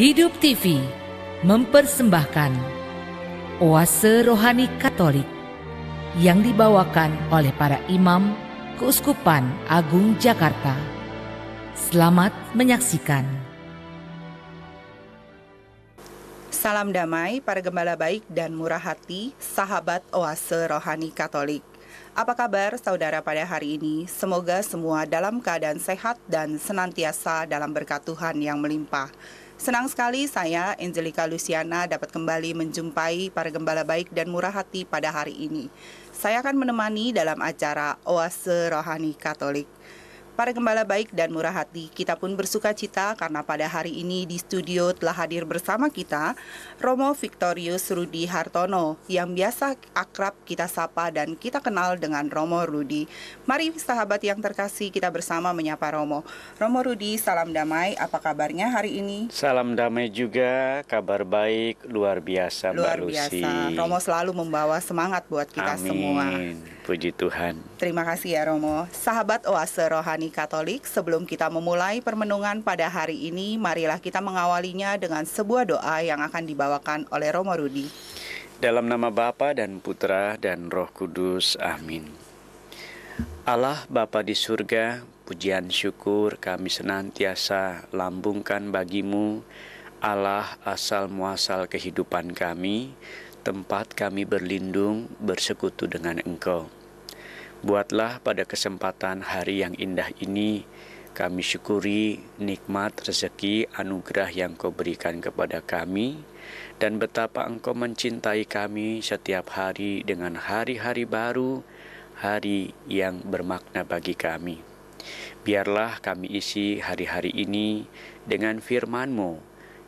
Hidup TV mempersembahkan Oase Rohani Katolik yang dibawakan oleh para imam Keuskupan Agung Jakarta. Selamat menyaksikan. Salam damai para gembala baik dan murah hati, sahabat Oase Rohani Katolik. Apa kabar saudara pada hari ini? Semoga semua dalam keadaan sehat dan senantiasa dalam berkat Tuhan yang melimpah. Senang sekali saya, Angelika Luciana, dapat kembali menjumpai para gembala baik dan murah hati pada hari ini. Saya akan menemani dalam acara Oase Rohani Katolik Para gembala baik dan murah hati, kita pun bersuka cita karena pada hari ini di studio telah hadir bersama kita Romo Victorius Rudi Hartono yang biasa akrab kita sapa dan kita kenal dengan Romo Rudi. Mari sahabat yang terkasih kita bersama menyapa Romo. Romo Rudi, salam damai, apa kabarnya hari ini? Salam damai juga, kabar baik, luar biasa luar Mbak biasa. Lucy. Romo selalu membawa semangat buat kita Amin. semua. Puji Tuhan. Terima kasih ya Romo. Sahabat Oase Rohani Katolik, sebelum kita memulai permenungan pada hari ini, marilah kita mengawalinya dengan sebuah doa yang akan dibawakan oleh Romo Rudi. Dalam nama Bapa dan Putra dan Roh Kudus. Amin. Allah Bapa di surga, pujian syukur kami senantiasa lambungkan bagimu, Allah asal muasal kehidupan kami, tempat kami berlindung bersekutu dengan Engkau. Buatlah pada kesempatan hari yang indah ini kami syukuri nikmat rezeki anugerah yang kau berikan kepada kami dan betapa engkau mencintai kami setiap hari dengan hari-hari baru, hari yang bermakna bagi kami. Biarlah kami isi hari-hari ini dengan firman-Mu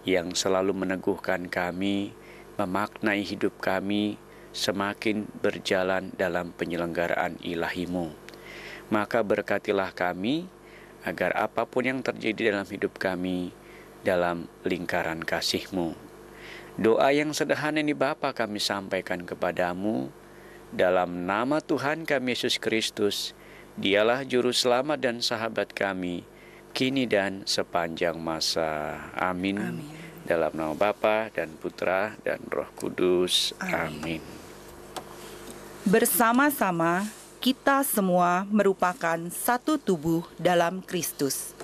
yang selalu meneguhkan kami, memaknai hidup kami, semakin berjalan dalam penyelenggaraan ilahimu. Maka berkatilah kami agar apapun yang terjadi dalam hidup kami dalam lingkaran kasihmu. Doa yang sederhana ini Bapa kami sampaikan kepadamu dalam nama Tuhan kami Yesus Kristus. Dialah juru selamat dan sahabat kami kini dan sepanjang masa. Amin. Amin. Dalam nama Bapa dan Putra dan Roh Kudus. Amin. Amin. Bersama-sama, kita semua merupakan satu tubuh dalam Kristus,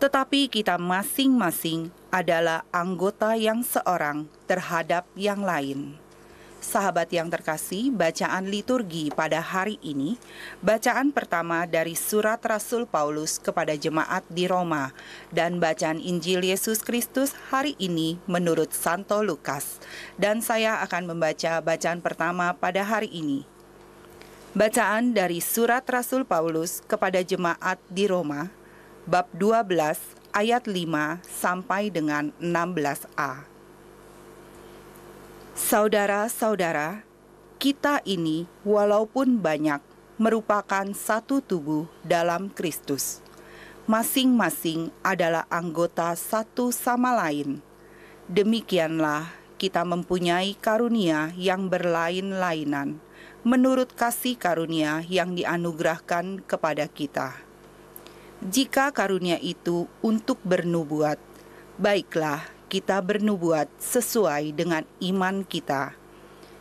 tetapi kita masing-masing adalah anggota yang seorang terhadap yang lain. Sahabat yang terkasih, bacaan liturgi pada hari ini, bacaan pertama dari surat Rasul Paulus kepada jemaat di Roma dan bacaan Injil Yesus Kristus hari ini menurut Santo Lukas. Dan saya akan membaca bacaan pertama pada hari ini. Bacaan dari surat Rasul Paulus kepada jemaat di Roma, bab 12 ayat 5 sampai dengan 16a. Saudara-saudara, kita ini walaupun banyak merupakan satu tubuh dalam Kristus. Masing-masing adalah anggota satu sama lain. Demikianlah kita mempunyai karunia yang berlain-lainan menurut kasih karunia yang dianugerahkan kepada kita. Jika karunia itu untuk bernubuat, baiklah kita bernubuat sesuai dengan iman kita.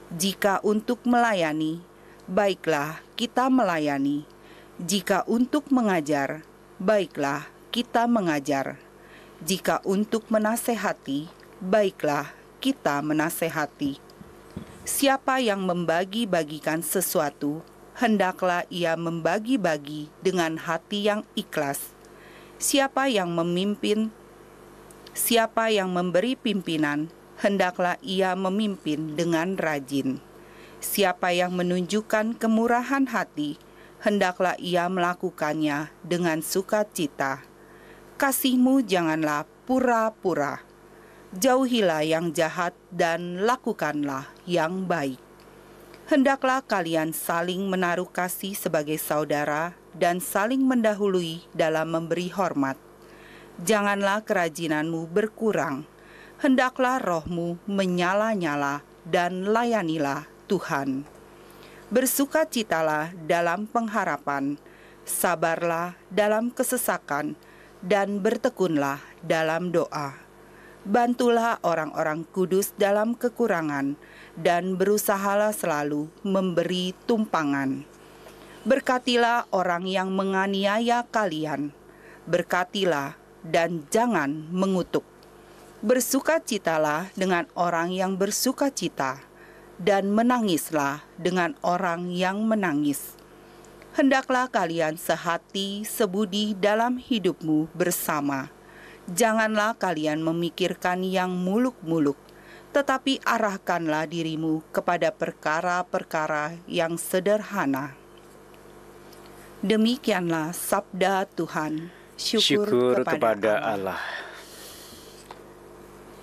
Jika untuk melayani, baiklah kita melayani. Jika untuk mengajar, baiklah kita mengajar. Jika untuk menasehati, baiklah kita menasehati. Siapa yang membagi-bagikan sesuatu, hendaklah ia membagi-bagi dengan hati yang ikhlas. Siapa yang memimpin, siapa yang memberi pimpinan, hendaklah ia memimpin dengan rajin. Siapa yang menunjukkan kemurahan hati, hendaklah ia melakukannya dengan sukacita. Kasihmu janganlah pura-pura. Jauhilah yang jahat dan lakukanlah yang baik. Hendaklah kalian saling menaruh kasih sebagai saudara dan saling mendahului dalam memberi hormat janganlah kerajinanmu berkurang. Hendaklah rohmu menyala-nyala dan layanilah Tuhan. Bersukacitalah dalam pengharapan, sabarlah dalam kesesakan, dan bertekunlah dalam doa. Bantulah orang-orang kudus dalam kekurangan, dan berusahalah selalu memberi tumpangan. Berkatilah orang yang menganiaya kalian, berkatilah dan jangan mengutuk. Bersukacitalah dengan orang yang bersukacita dan menangislah dengan orang yang menangis. Hendaklah kalian sehati, sebudi dalam hidupmu bersama. Janganlah kalian memikirkan yang muluk-muluk, tetapi arahkanlah dirimu kepada perkara-perkara yang sederhana. Demikianlah sabda Tuhan syukur, syukur kepada, kepada Allah. Allah.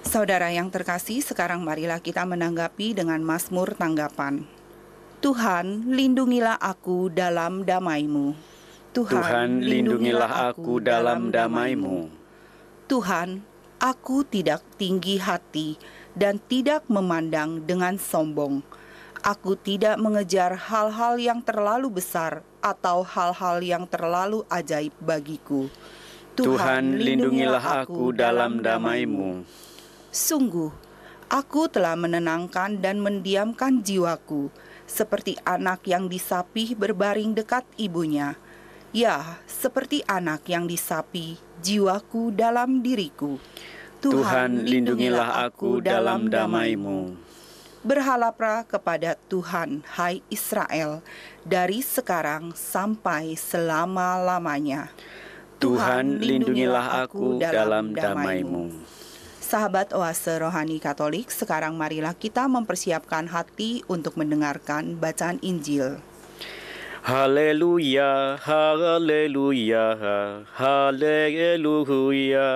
Saudara yang terkasih, sekarang marilah kita menanggapi dengan Mazmur tanggapan. Tuhan, lindungilah aku dalam damaimu. Tuhan, Tuhan lindungilah aku dalam damaimu. Tuhan, aku tidak tinggi hati dan tidak memandang dengan sombong Aku tidak mengejar hal-hal yang terlalu besar atau hal-hal yang terlalu ajaib bagiku. Tuhan, Tuhan lindungilah aku dalam damaimu. Sungguh, aku telah menenangkan dan mendiamkan jiwaku, seperti anak yang disapih berbaring dekat ibunya. Ya, seperti anak yang disapih, jiwaku dalam diriku. Tuhan, Tuhan lindungilah aku dalam damaimu berhalapra kepada Tuhan, hai Israel, dari sekarang sampai selama-lamanya. Tuhan, lindungilah aku dalam damai-Mu. Sahabat Oase Rohani Katolik, sekarang marilah kita mempersiapkan hati untuk mendengarkan bacaan Injil. Haleluya, haleluya, haleluya.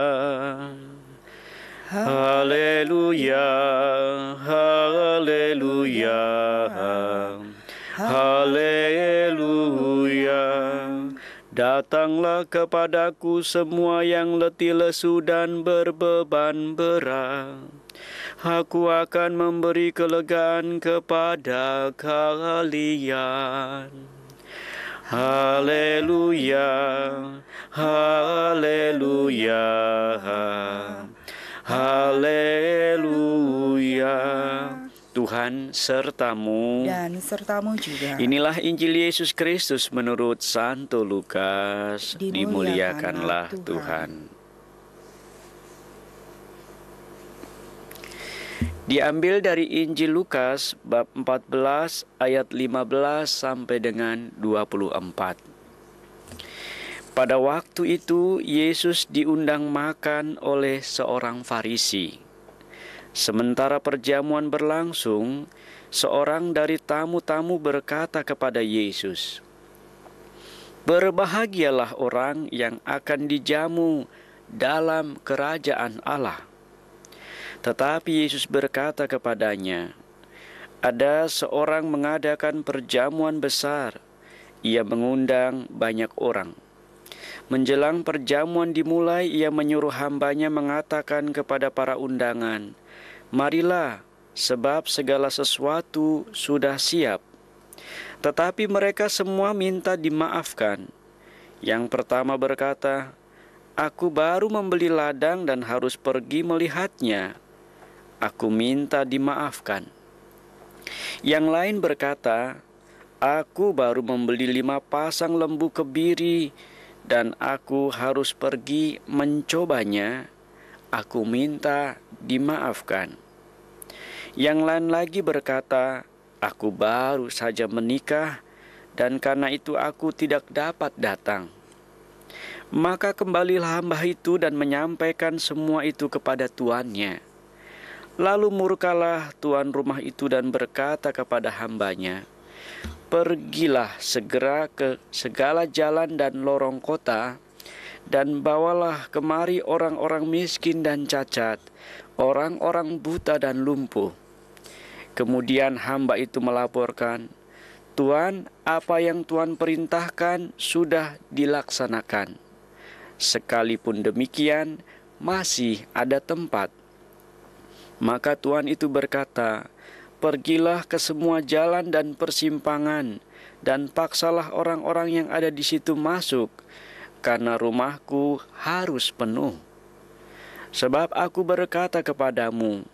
Haleluya, haleluya, haleluya. Datanglah kepadaku semua yang letih lesu dan berbeban berat. Aku akan memberi kelegaan kepada kalian. Haleluya, haleluya. Tuhan sertamu dan sertamu juga. Inilah Injil Yesus Kristus menurut Santo Lukas. Dimuliakanlah Tuhan. Tuhan. Diambil dari Injil Lukas bab 14 ayat 15 sampai dengan 24. Pada waktu itu Yesus diundang makan oleh seorang Farisi. Sementara perjamuan berlangsung, seorang dari tamu-tamu berkata kepada Yesus, "Berbahagialah orang yang akan dijamu dalam kerajaan Allah." Tetapi Yesus berkata kepadanya, "Ada seorang mengadakan perjamuan besar, ia mengundang banyak orang." Menjelang perjamuan dimulai, ia menyuruh hambanya mengatakan kepada para undangan, Marilah, sebab segala sesuatu sudah siap. Tetapi mereka semua minta dimaafkan. Yang pertama berkata, Aku baru membeli ladang dan harus pergi melihatnya. Aku minta dimaafkan. Yang lain berkata, Aku baru membeli lima pasang lembu kebiri dan aku harus pergi mencobanya. Aku minta dimaafkan. Yang lain lagi berkata, "Aku baru saja menikah, dan karena itu aku tidak dapat datang." Maka kembalilah hamba itu dan menyampaikan semua itu kepada tuannya. Lalu murkalah tuan rumah itu dan berkata kepada hambanya, "Pergilah segera ke segala jalan dan lorong kota." dan bawalah kemari orang-orang miskin dan cacat, orang-orang buta dan lumpuh. Kemudian hamba itu melaporkan, "Tuan, apa yang Tuhan perintahkan sudah dilaksanakan." Sekalipun demikian, masih ada tempat. Maka Tuhan itu berkata, "Pergilah ke semua jalan dan persimpangan, dan paksalah orang-orang yang ada di situ masuk, karena rumahku harus penuh." Sebab aku berkata kepadamu,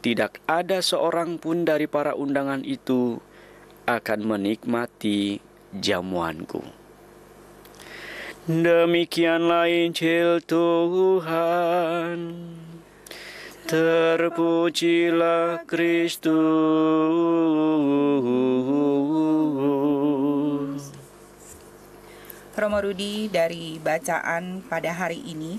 tidak ada seorang pun dari para undangan itu akan menikmati jamuanku. Demikianlah Injil Tuhan. Terpujilah Kristus. Romo Rudi dari bacaan pada hari ini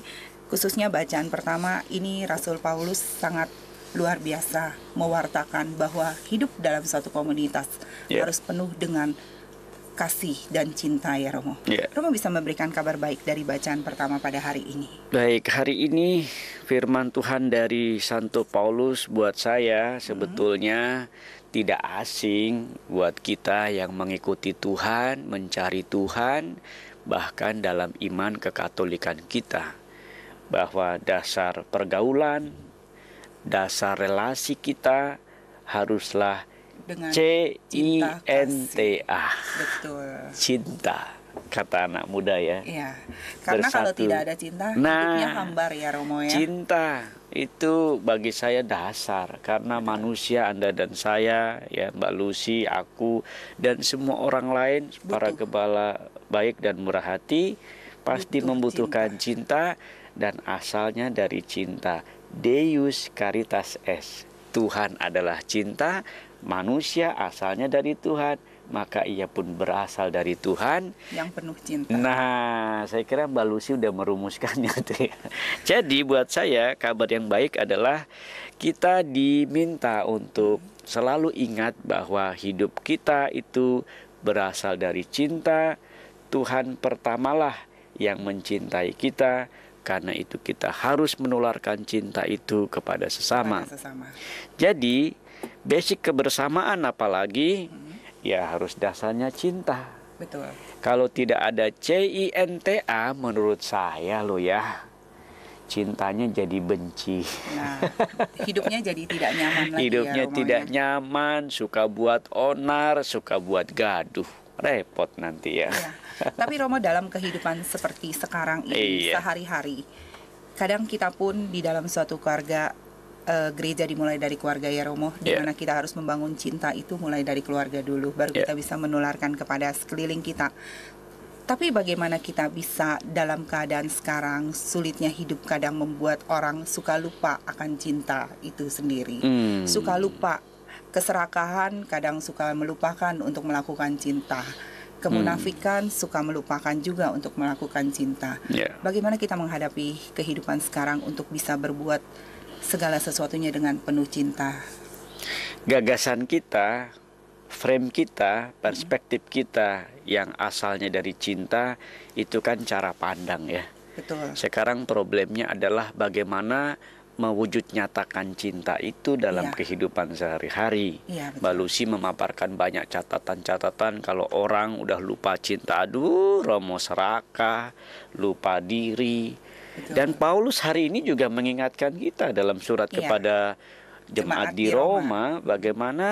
Khususnya bacaan pertama ini Rasul Paulus sangat luar biasa mewartakan bahwa hidup dalam suatu komunitas yeah. harus penuh dengan kasih dan cinta ya Romo. Yeah. Romo bisa memberikan kabar baik dari bacaan pertama pada hari ini. Baik, hari ini firman Tuhan dari Santo Paulus buat saya hmm. sebetulnya hmm. tidak asing buat kita yang mengikuti Tuhan, mencari Tuhan bahkan dalam iman kekatolikan kita bahwa dasar pergaulan, dasar relasi kita haruslah dengan C I N T A. Betul. Cinta kata anak muda ya. Iya. Karena Bersatu. kalau tidak ada cinta nah, hidupnya hambar ya Romo ya. Cinta itu bagi saya dasar karena manusia Anda dan saya ya Mbak Lucy, aku dan semua orang lain Butuh. para kepala baik dan murah hati pasti Butuh membutuhkan cinta, cinta dan asalnya dari cinta. Deus Caritas Es. Tuhan adalah cinta, manusia asalnya dari Tuhan, maka ia pun berasal dari Tuhan yang penuh cinta. Nah, saya kira Mbak Lucy udah merumuskannya tuh Jadi buat saya kabar yang baik adalah kita diminta untuk selalu ingat bahwa hidup kita itu berasal dari cinta. Tuhan pertamalah yang mencintai kita karena itu kita harus menularkan cinta itu kepada sesama. Kepada sesama. Jadi basic kebersamaan apalagi hmm. ya harus dasarnya cinta. Betul. Kalau tidak ada CINTA menurut saya loh ya cintanya jadi benci. Nah, hidupnya jadi tidak nyaman lagi. Ya hidupnya ya, tidak nyaman, suka buat onar, suka buat gaduh repot nanti ya. ya. Tapi Romo dalam kehidupan seperti sekarang ini iya. sehari-hari, kadang kita pun di dalam suatu keluarga uh, gereja dimulai dari keluarga ya Romo, yeah. kita harus membangun cinta itu mulai dari keluarga dulu, baru yeah. kita bisa menularkan kepada sekeliling kita. Tapi bagaimana kita bisa dalam keadaan sekarang sulitnya hidup kadang membuat orang suka lupa akan cinta itu sendiri, hmm. suka lupa keserakahan kadang suka melupakan untuk melakukan cinta kemunafikan hmm. suka melupakan juga untuk melakukan cinta yeah. bagaimana kita menghadapi kehidupan sekarang untuk bisa berbuat segala sesuatunya dengan penuh cinta gagasan kita frame kita hmm. perspektif hmm. kita yang asalnya dari cinta itu kan cara pandang ya Betul. Sekarang problemnya adalah bagaimana mewujud nyatakan cinta itu dalam ya. kehidupan sehari-hari. Ya, Mbak Lucy memaparkan banyak catatan-catatan kalau orang udah lupa cinta, aduh romo seraka, lupa diri. Betul. Dan Paulus hari ini juga mengingatkan kita dalam surat ya. kepada jemaat di Roma, Roma bagaimana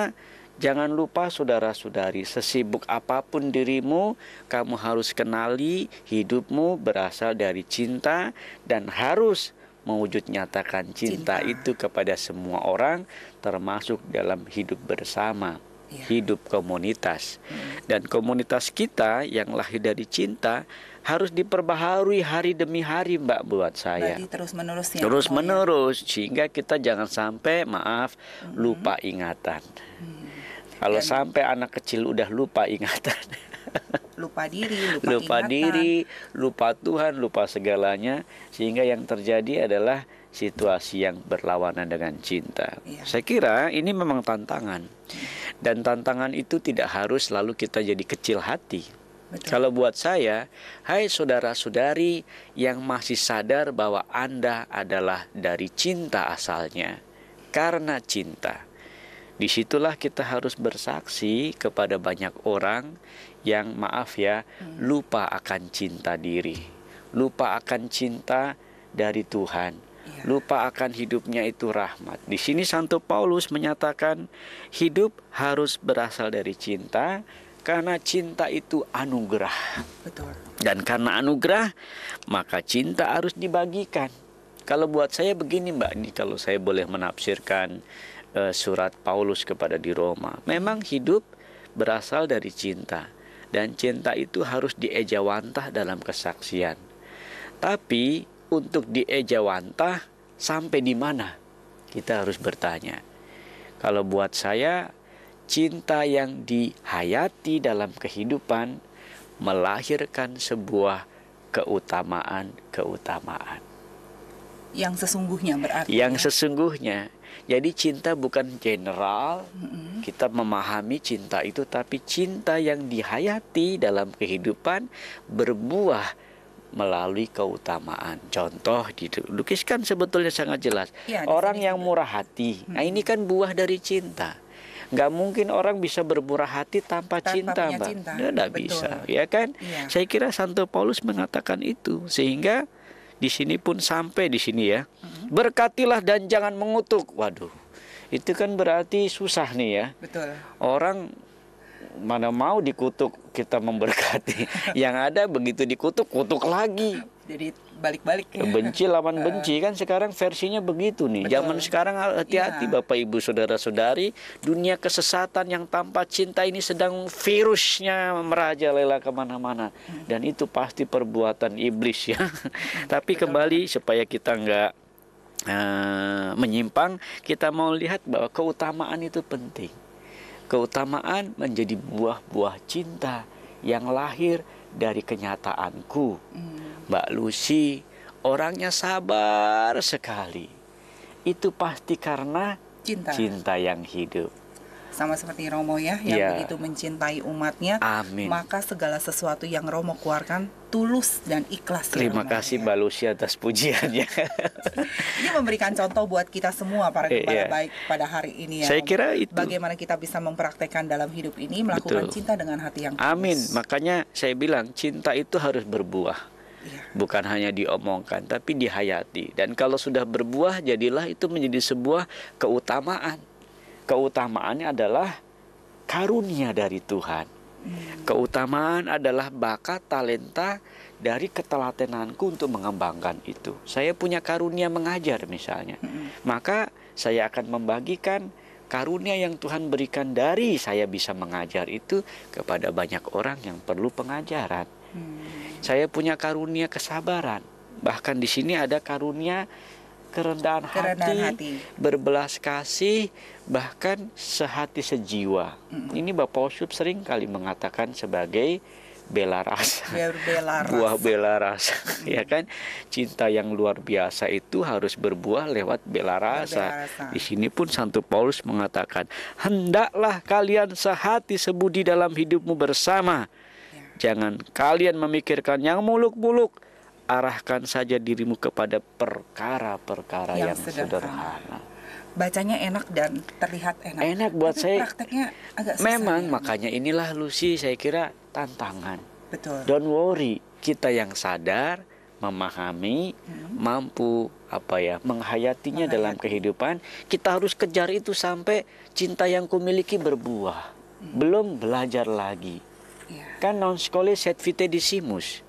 Jangan lupa saudara-saudari, sesibuk apapun dirimu, kamu harus kenali hidupmu berasal dari cinta dan harus mewujud nyatakan cinta, cinta itu kepada semua orang termasuk dalam hidup bersama ya. hidup komunitas hmm. dan komunitas kita yang lahir dari cinta harus diperbaharui hari demi hari mbak buat saya Berarti terus menerus ya, terus menerus sehingga kita jangan sampai maaf hmm. lupa ingatan hmm. kalau sampai anak kecil udah lupa ingatan lupa diri, lupa, lupa diri, lupa Tuhan, lupa segalanya sehingga yang terjadi adalah situasi yang berlawanan dengan cinta. Ya. Saya kira ini memang tantangan. Dan tantangan itu tidak harus selalu kita jadi kecil hati. Betul. Kalau buat saya, hai saudara-saudari yang masih sadar bahwa Anda adalah dari cinta asalnya. Karena cinta. Disitulah kita harus bersaksi kepada banyak orang yang maaf ya hmm. lupa akan cinta diri, lupa akan cinta dari Tuhan, iya. lupa akan hidupnya itu rahmat. Di sini Santo Paulus menyatakan hidup harus berasal dari cinta karena cinta itu anugerah. Dan karena anugerah maka cinta harus dibagikan. Kalau buat saya begini Mbak, ini kalau saya boleh menafsirkan uh, surat Paulus kepada di Roma. Memang hidup berasal dari cinta dan cinta itu harus diejawantah dalam kesaksian. Tapi untuk diejawantah sampai di mana? Kita harus bertanya. Kalau buat saya, cinta yang dihayati dalam kehidupan melahirkan sebuah keutamaan-keutamaan. Yang sesungguhnya berarti. Yang ya? sesungguhnya jadi cinta bukan general. Kita memahami cinta itu tapi cinta yang dihayati dalam kehidupan berbuah melalui keutamaan. Contoh dilukiskan sebetulnya sangat jelas. Ya, orang yang juga. murah hati. Nah, ini kan buah dari cinta. Gak mungkin orang bisa bermurah hati tanpa, tanpa cinta, Mbak. Cinta. Nggak bisa, ya kan? Ya. Saya kira Santo Paulus mengatakan itu sehingga di sini pun sampai di sini ya. Hmm Berkatilah dan jangan mengutuk. Waduh, itu kan berarti susah nih ya. Betul. Orang mana mau dikutuk kita memberkati. Yang ada begitu dikutuk kutuk lagi. Jadi balik-balik ya. Benci lawan eh. benci kan sekarang versinya begitu nih. Betul. Zaman sekarang ah, hati-hati ya. Bapak Ibu saudara-saudari, dunia kesesatan yang tanpa cinta ini sedang virusnya merajalela kemana mana hmm. dan itu pasti perbuatan iblis ya. Tapi kembali supaya kita enggak Eh, menyimpang, kita mau lihat bahwa keutamaan itu penting. Keutamaan menjadi buah-buah cinta yang lahir dari kenyataanku. Hmm. Mbak Lucy orangnya sabar sekali. Itu pasti karena cinta, cinta yang hidup sama seperti Romo ya yang yeah. begitu mencintai umatnya Amin. maka segala sesuatu yang Romo keluarkan tulus dan ikhlas ya terima ya, kasih Mbak Lucia atas pujiannya ini memberikan contoh buat kita semua para eh, kepala yeah. baik pada hari ini ya saya Romo. kira itu bagaimana kita bisa mempraktekkan dalam hidup ini melakukan Betul. cinta dengan hati yang tulus. Amin makanya saya bilang cinta itu harus berbuah iya. bukan hanya diomongkan tapi dihayati dan kalau sudah berbuah jadilah itu menjadi sebuah keutamaan keutamaannya adalah karunia dari Tuhan. Hmm. Keutamaan adalah bakat, talenta dari ketelatenanku untuk mengembangkan itu. Saya punya karunia mengajar misalnya. Hmm. Maka saya akan membagikan karunia yang Tuhan berikan dari saya bisa mengajar itu kepada banyak orang yang perlu pengajaran. Hmm. Saya punya karunia kesabaran. Bahkan di sini ada karunia kerendahan, kerendahan hati, hati, berbelas kasih, bahkan sehati sejiwa. Mm -hmm. Ini Bapak Usup sering kali mengatakan sebagai bela rasa. Bela rasa. Buah bela rasa, hmm. ya kan? Cinta yang luar biasa itu harus berbuah lewat bela rasa. Bela rasa. Di sini pun Santo Paulus mengatakan, "Hendaklah kalian sehati sebudi dalam hidupmu bersama. Ya. Jangan kalian memikirkan yang muluk-muluk, arahkan saja dirimu kepada perkara-perkara yang, yang sederhana. sederhana. Bacanya enak dan terlihat enak. Enak buat Tapi saya. Prakteknya agak susah memang ya. makanya inilah Lucy saya kira tantangan. Betul. Don't worry, kita yang sadar, memahami, hmm. mampu apa ya menghayatinya Menghayat. dalam kehidupan, kita harus kejar itu sampai cinta yang kumiliki berbuah. Hmm. Belum belajar lagi. Yeah. Kan non sekolah sed vitae disimus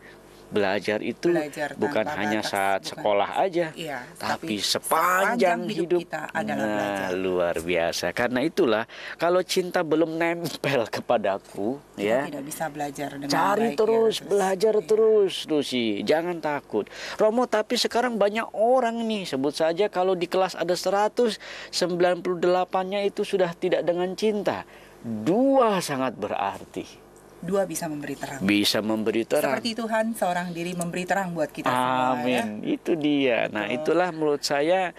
belajar itu belajar bukan hanya batas, saat bukan. sekolah aja, ya, tapi, sepanjang, sepanjang hidup, hidup kita adalah nah, belajar. luar biasa. Karena itulah kalau cinta belum nempel kepadaku, kita ya tidak bisa belajar. Dengan cari baik, ya, terus, ya, belajar ya. terus, Lucy. Jangan takut, Romo. Tapi sekarang banyak orang nih, sebut saja kalau di kelas ada 100, 98-nya itu sudah tidak dengan cinta. Dua sangat berarti dua bisa memberi terang. Bisa memberi terang. Seperti Tuhan seorang diri memberi terang buat kita Amin. semua. Amin. Ya? Itu dia. Nah, itulah menurut saya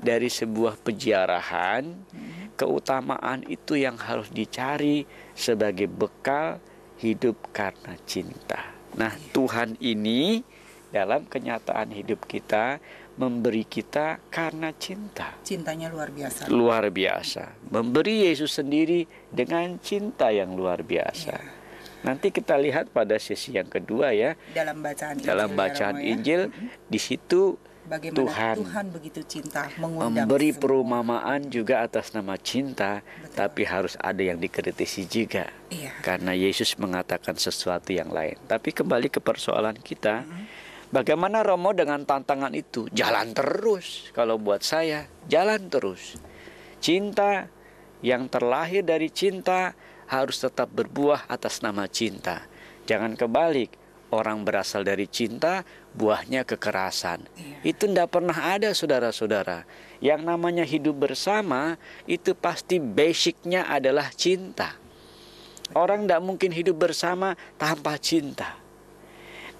dari sebuah peziarahan hmm. keutamaan itu yang harus dicari sebagai bekal hidup karena cinta. Nah, ya. Tuhan ini dalam kenyataan hidup kita memberi kita karena cinta. Cintanya luar biasa. Luar biasa. Memberi Yesus sendiri dengan cinta yang luar biasa. Ya. Nanti kita lihat pada sesi yang kedua ya. Dalam bacaan Injil. Dalam bacaan ya. Injil ya. di situ Bagaimana Tuhan, Tuhan begitu cinta memberi semua. perumpamaan juga atas nama cinta, Betul. tapi harus ada yang dikritisi juga. Iya. Karena Yesus mengatakan sesuatu yang lain. Tapi kembali ke persoalan kita, hmm bagaimana Romo dengan tantangan itu? Jalan terus kalau buat saya, jalan terus. Cinta yang terlahir dari cinta harus tetap berbuah atas nama cinta. Jangan kebalik, orang berasal dari cinta, buahnya kekerasan. Yeah. Itu tidak pernah ada saudara-saudara. Yang namanya hidup bersama itu pasti basicnya adalah cinta. Orang tidak mungkin hidup bersama tanpa cinta.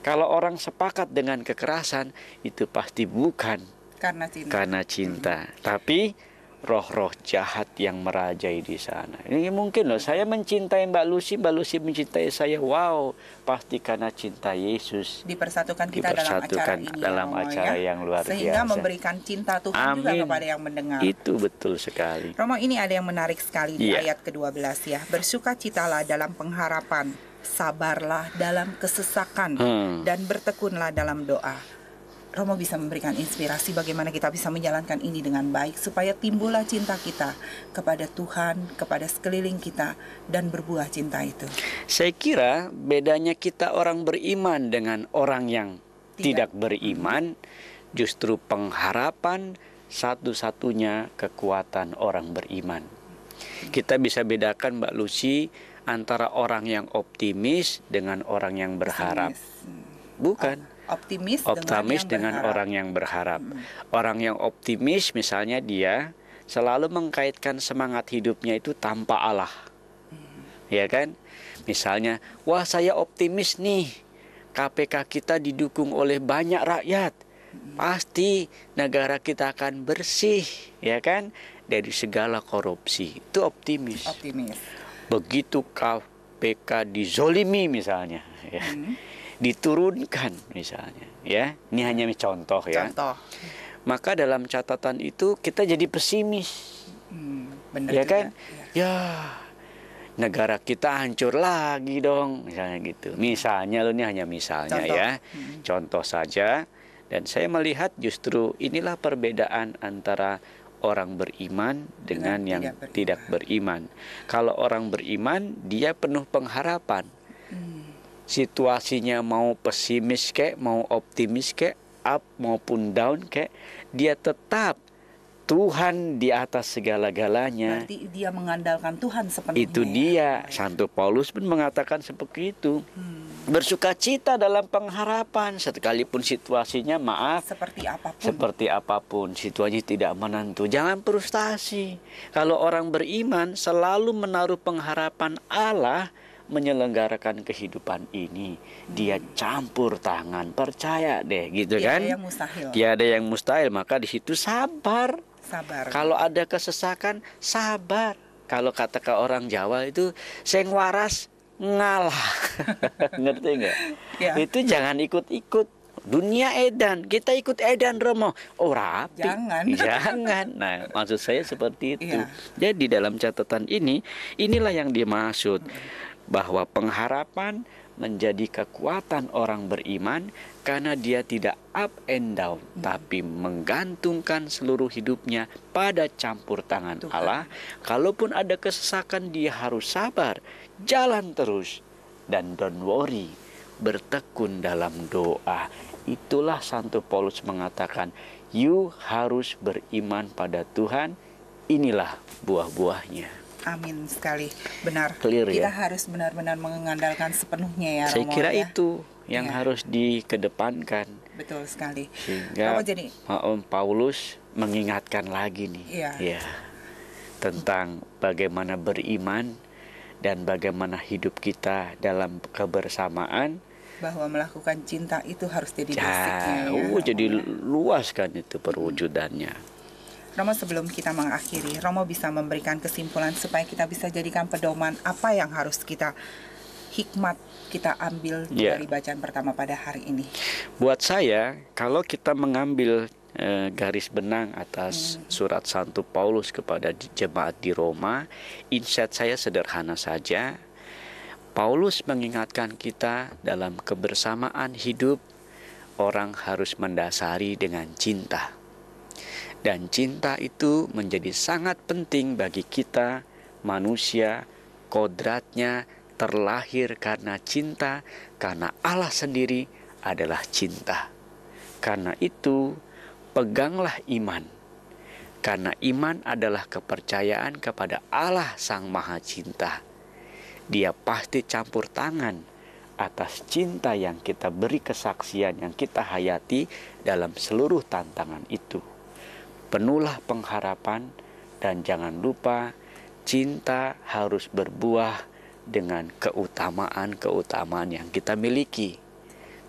Kalau orang sepakat dengan kekerasan itu pasti bukan karena cinta. Karena cinta. Hmm. Tapi roh-roh jahat yang merajai di sana. Ini mungkin loh, saya mencintai Mbak Lucy, Mbak Lucy mencintai saya. Wow, pasti karena cinta Yesus dipersatukan kita dipersatukan dalam acara ya Dalam ini, acara ya. yang luar Sehingga biasa. Sehingga memberikan cinta Tuhan Amin. juga kepada yang mendengar. Itu betul sekali. Romo ini ada yang menarik sekali di yeah. ayat ke-12 ya. Bersukacitalah dalam pengharapan sabarlah dalam kesesakan hmm. dan bertekunlah dalam doa. Romo bisa memberikan inspirasi bagaimana kita bisa menjalankan ini dengan baik supaya timbullah cinta kita kepada Tuhan, kepada sekeliling kita dan berbuah cinta itu. Saya kira bedanya kita orang beriman dengan orang yang tidak, tidak beriman justru pengharapan satu-satunya kekuatan orang beriman. Kita bisa bedakan Mbak Lucy antara orang yang optimis dengan orang yang berharap. Bukan. Ah optimis, optimis dengan, dengan orang yang berharap. Hmm. Orang yang optimis misalnya dia selalu mengkaitkan semangat hidupnya itu tanpa Allah. Hmm. Ya kan? Misalnya, wah saya optimis nih. KPK kita didukung oleh banyak rakyat. Hmm. Pasti negara kita akan bersih, ya kan? Dari segala korupsi. Itu optimis. Optimis. Begitu KPK dizolimi misalnya, ya. Hmm diturunkan misalnya ya ini hanya contoh ya contoh maka dalam catatan itu kita jadi pesimis hmm, bener ya juga. kan ya. ya negara kita hancur lagi dong misalnya gitu misalnya lo ini hanya misalnya contoh. ya hmm. contoh saja dan saya melihat justru inilah perbedaan antara orang beriman dengan, yang tidak beriman. tidak beriman. Kalau orang beriman, dia penuh pengharapan. Hmm situasinya mau pesimis kek, mau optimis kek, up maupun down kek, dia tetap Tuhan di atas segala-galanya. Berarti dia mengandalkan Tuhan sepenuhnya. Itu dia. Santo Paulus pun mengatakan seperti itu. Hmm. Bersukacita dalam pengharapan sekalipun situasinya maaf seperti apapun. Seperti apapun situasi tidak menentu. Jangan frustasi. Kalau orang beriman selalu menaruh pengharapan Allah menyelenggarakan kehidupan ini hmm. dia campur tangan percaya deh gitu dia kan ada yang mustahil. dia ada yang mustahil maka di situ sabar sabar kalau ada kesesakan sabar kalau kata ke orang Jawa itu seng waras ngalah ngerti nggak ya. itu jangan ikut-ikut dunia edan kita ikut edan Romo oh rapi jangan jangan nah maksud saya seperti itu ya. jadi dalam catatan ini inilah yang dimaksud hmm bahwa pengharapan menjadi kekuatan orang beriman karena dia tidak up and down hmm. tapi menggantungkan seluruh hidupnya pada campur tangan Tuhan. Allah. Kalaupun ada kesesakan dia harus sabar, jalan terus dan don't worry, bertekun dalam doa. Itulah Santo Paulus mengatakan, you harus beriman pada Tuhan, inilah buah-buahnya. Amin sekali, benar. Clear, Kita ya? harus benar-benar mengandalkan sepenuhnya ya. Saya Romo, kira ya? itu yang ya. harus dikedepankan. Betul sekali. Sehingga jadi Om Paulus mengingatkan lagi nih, ya, ya tentang bagaimana beriman dan bagaimana hidup kita dalam kebersamaan bahwa melakukan cinta itu harus jadi basicnya ya. jadi ya. luas kan itu perwujudannya. Hmm. Romo sebelum kita mengakhiri, Romo bisa memberikan kesimpulan supaya kita bisa jadikan pedoman apa yang harus kita hikmat kita ambil yeah. dari bacaan pertama pada hari ini. Buat saya, kalau kita mengambil e, garis benang atas hmm. surat Santo Paulus kepada jemaat di Roma, insight saya sederhana saja. Paulus mengingatkan kita dalam kebersamaan hidup orang harus mendasari dengan cinta dan cinta itu menjadi sangat penting bagi kita manusia kodratnya terlahir karena cinta karena Allah sendiri adalah cinta karena itu peganglah iman karena iman adalah kepercayaan kepada Allah Sang Maha Cinta. Dia pasti campur tangan atas cinta yang kita beri kesaksian yang kita hayati dalam seluruh tantangan itu penuhlah pengharapan dan jangan lupa cinta harus berbuah dengan keutamaan-keutamaan yang kita miliki.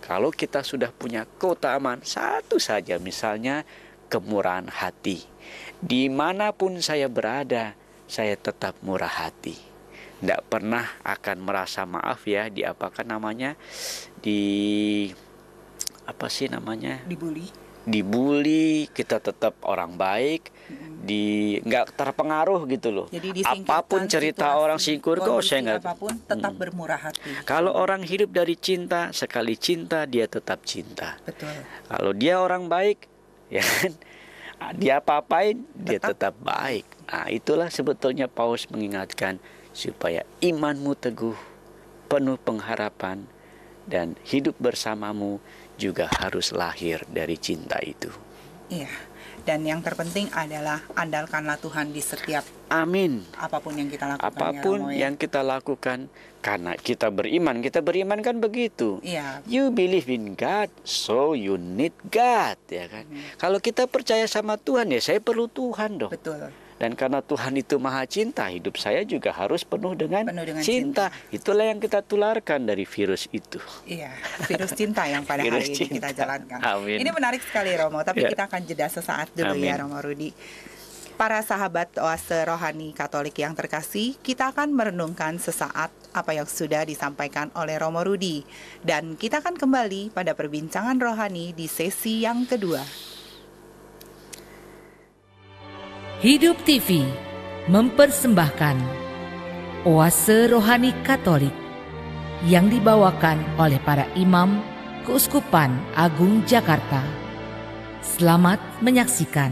Kalau kita sudah punya keutamaan satu saja misalnya kemurahan hati. Dimanapun saya berada, saya tetap murah hati. Tidak pernah akan merasa maaf ya di apakah namanya di apa sih namanya? Dibully dibully kita tetap orang baik di nggak terpengaruh gitu loh Jadi apapun cerita orang singkur kok saya nggak apapun tetap hmm. bermurah hati kalau orang hidup dari cinta sekali cinta dia tetap cinta betul kalau dia orang baik ya kan dia apa-apain dia tetap baik nah itulah sebetulnya Paus mengingatkan supaya imanmu teguh penuh pengharapan dan hidup bersamamu juga harus lahir dari cinta itu. Iya. Dan yang terpenting adalah andalkanlah Tuhan di setiap Amin. Apapun yang kita lakukan. Ya apapun ya, yang kita lakukan karena kita beriman, kita beriman kan begitu. Iya. You believe in God, so you need God, ya kan. Hmm. Kalau kita percaya sama Tuhan ya saya perlu Tuhan dong. Betul. Dan karena Tuhan itu maha cinta, hidup saya juga harus penuh dengan, penuh dengan cinta. cinta. Itulah yang kita tularkan dari virus itu. Iya, virus cinta yang pada virus hari cinta. ini kita jalankan. Amin. Ini menarik sekali Romo, tapi ya. kita akan jeda sesaat dulu ya, Amin. ya Romo Rudi. Para sahabat oase rohani Katolik yang terkasih, kita akan merenungkan sesaat apa yang sudah disampaikan oleh Romo Rudi. Dan kita akan kembali pada perbincangan rohani di sesi yang kedua. Hidup TV mempersembahkan Oase Rohani Katolik yang dibawakan oleh para imam Keuskupan Agung Jakarta. Selamat menyaksikan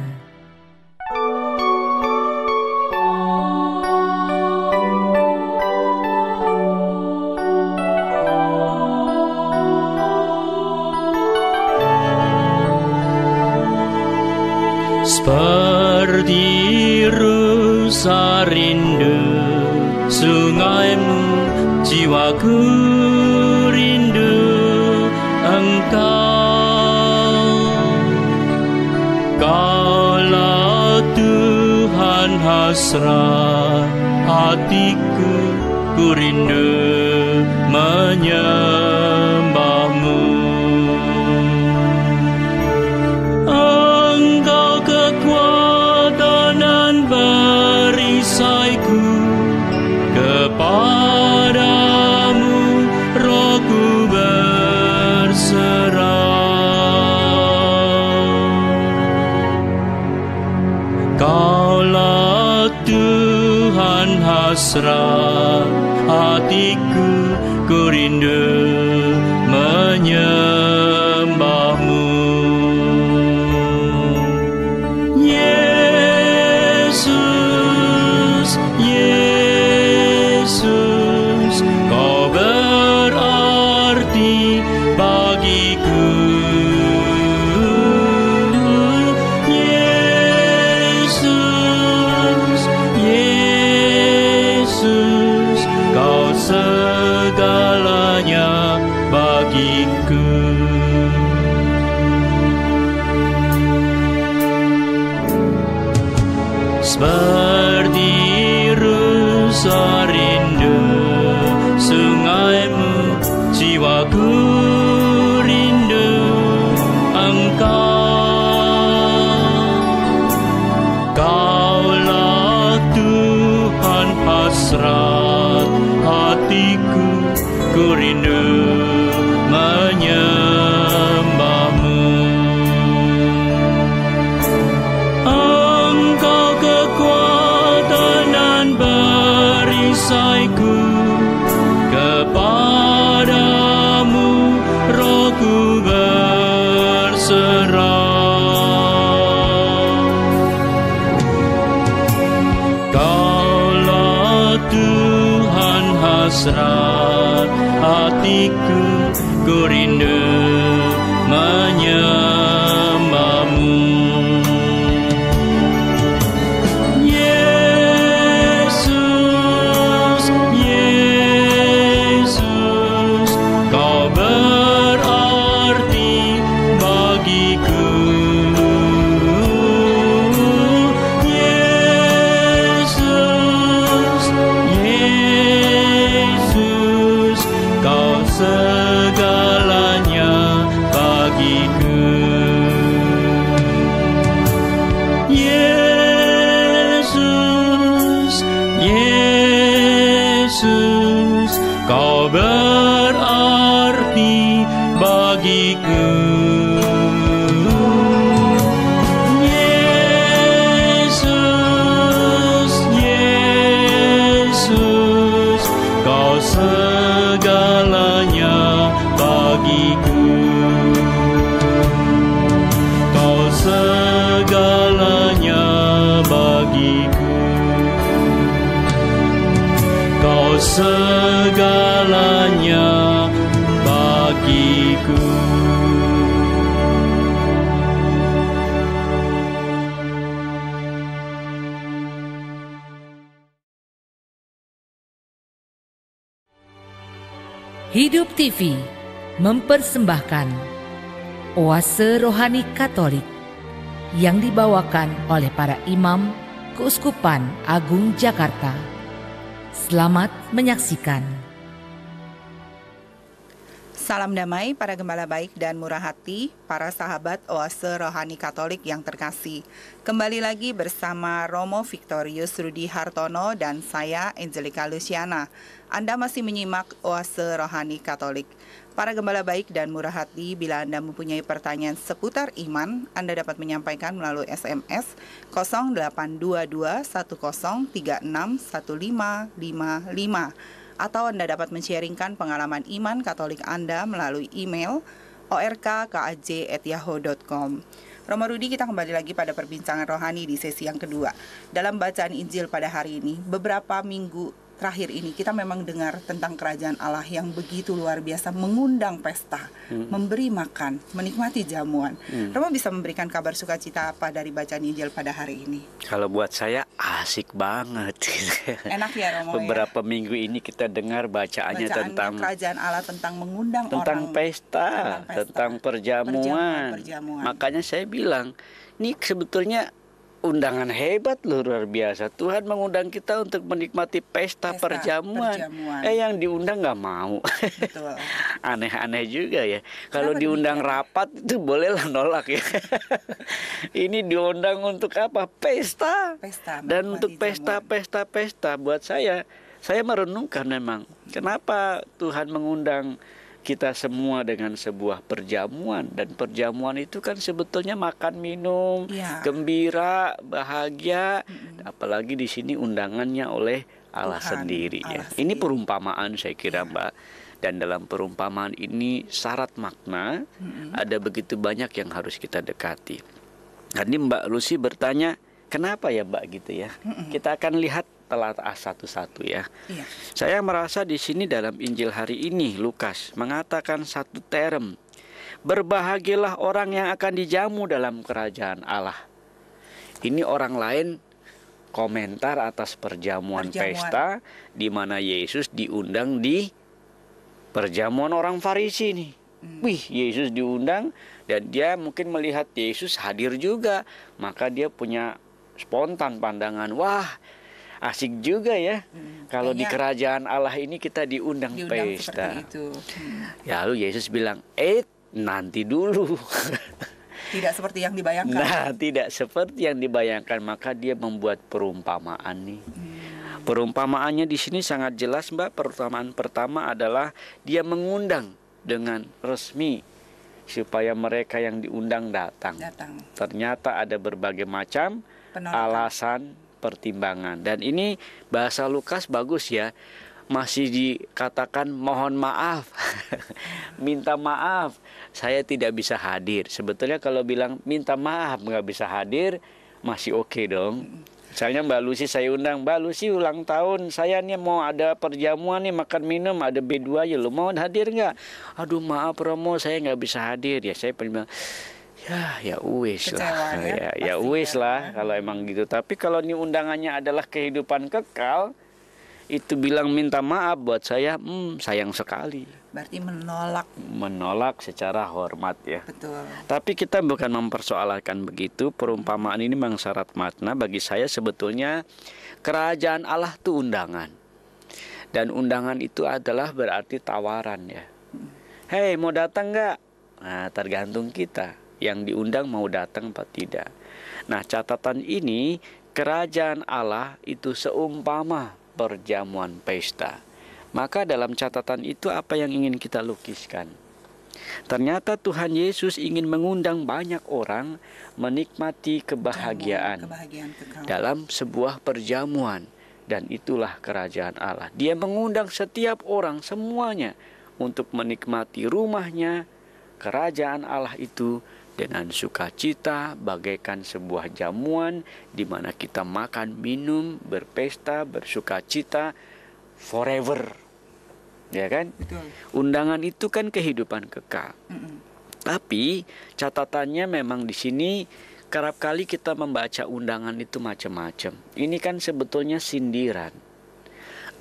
tertiru sarindu sungaimu jiwaku rindu engkau Kala Tuhan hasrat hatiku ku rindu menyatu mesra hatiku ku rindu menyenangkan TV mempersembahkan Oase Rohani Katolik yang dibawakan oleh para imam Keuskupan Agung Jakarta. Selamat menyaksikan. Salam damai para gembala baik dan murah hati, para sahabat oase rohani katolik yang terkasih. Kembali lagi bersama Romo Victorius Rudi Hartono dan saya Angelica Luciana. Anda masih menyimak oase rohani katolik. Para gembala baik dan murah hati, bila Anda mempunyai pertanyaan seputar iman, Anda dapat menyampaikan melalui SMS 0822 1036 1555 atau Anda dapat men pengalaman iman Katolik Anda melalui email orkkaj@yahoo.com. Romo Rudi, kita kembali lagi pada perbincangan rohani di sesi yang kedua. Dalam bacaan Injil pada hari ini, beberapa minggu terakhir ini kita memang dengar tentang kerajaan Allah yang begitu luar biasa mengundang pesta, hmm. memberi makan, menikmati jamuan. Hmm. Romo bisa memberikan kabar sukacita apa dari bacaan Injil pada hari ini? Kalau buat saya asik banget. Enak ya Romo. Ya? Beberapa ya? minggu ini kita dengar bacaannya, bacaan tentang kerajaan Allah tentang mengundang tentang orang pesta, tentang pesta, tentang perjamuan. perjamuan. Makanya saya bilang, ini sebetulnya undangan hebat luar biasa. Tuhan mengundang kita untuk menikmati pesta, pesta perjamuan. perjamuan. Eh yang diundang nggak mau. Aneh-aneh juga ya. Kalau diundang rapat itu bolehlah nolak ya. Ini diundang untuk apa? Pesta. pesta Dan untuk pesta-pesta-pesta buat saya, saya merenungkan memang kenapa Tuhan mengundang kita semua dengan sebuah perjamuan dan perjamuan itu kan sebetulnya makan minum ya. gembira bahagia hmm apalagi di sini undangannya oleh Allah Tuhan, sendiri ya sendiri. ini perumpamaan saya kira ya. Mbak dan dalam perumpamaan ini syarat makna hmm ada begitu banyak yang harus kita dekati. Tadi nah, Mbak Lucy bertanya kenapa ya Mbak gitu ya hmm kita akan lihat a satu-satu ya. Iya. Saya merasa di sini dalam Injil hari ini Lukas mengatakan satu term. Berbahagialah orang yang akan dijamu dalam kerajaan Allah. Ini orang lain komentar atas perjamuan, perjamuan. pesta di mana Yesus diundang di perjamuan orang Farisi nih. Hmm. Wih, Yesus diundang dan dia mungkin melihat Yesus hadir juga, maka dia punya spontan pandangan, wah asik juga ya hmm. kalau di iya. kerajaan Allah ini kita diundang, diundang pesta itu. Hmm. ya lalu Yesus bilang eh nanti dulu tidak seperti yang dibayangkan nah tidak seperti yang dibayangkan maka dia membuat perumpamaan nih hmm. perumpamaannya di sini sangat jelas mbak perumpamaan pertama adalah dia mengundang dengan resmi supaya mereka yang diundang datang. datang. Ternyata ada berbagai macam Penolakan. alasan pertimbangan. Dan ini bahasa Lukas bagus ya. Masih dikatakan mohon maaf. minta maaf, saya tidak bisa hadir. Sebetulnya kalau bilang minta maaf nggak bisa hadir masih oke okay dong. Misalnya Mbak Lucy saya undang, Mbak Lucy ulang tahun, saya nih mau ada perjamuan nih makan minum, ada B2 aja, ya, Lu mau hadir nggak? Aduh maaf Romo, saya nggak bisa hadir ya, saya pernah ya ya wis lah ya ya, ya lah ya. kalau emang gitu tapi kalau ini undangannya adalah kehidupan kekal itu bilang minta maaf buat saya hmm, sayang sekali berarti menolak menolak secara hormat ya betul tapi kita bukan mempersoalkan begitu perumpamaan ini memang syarat makna bagi saya sebetulnya kerajaan Allah itu undangan dan undangan itu adalah berarti tawaran ya hmm. hei mau datang nggak nah tergantung kita yang diundang mau datang apa tidak. Nah, catatan ini kerajaan Allah itu seumpama perjamuan pesta. Maka dalam catatan itu apa yang ingin kita lukiskan? Ternyata Tuhan Yesus ingin mengundang banyak orang menikmati kebahagiaan dalam sebuah perjamuan dan itulah kerajaan Allah. Dia mengundang setiap orang semuanya untuk menikmati rumahnya, kerajaan Allah itu dengan sukacita bagaikan sebuah jamuan di mana kita makan, minum, berpesta, bersukacita forever. Ya kan? Betul. Undangan itu kan kehidupan kekal. Mm -mm. Tapi catatannya memang di sini kerap kali kita membaca undangan itu macam-macam. Ini kan sebetulnya sindiran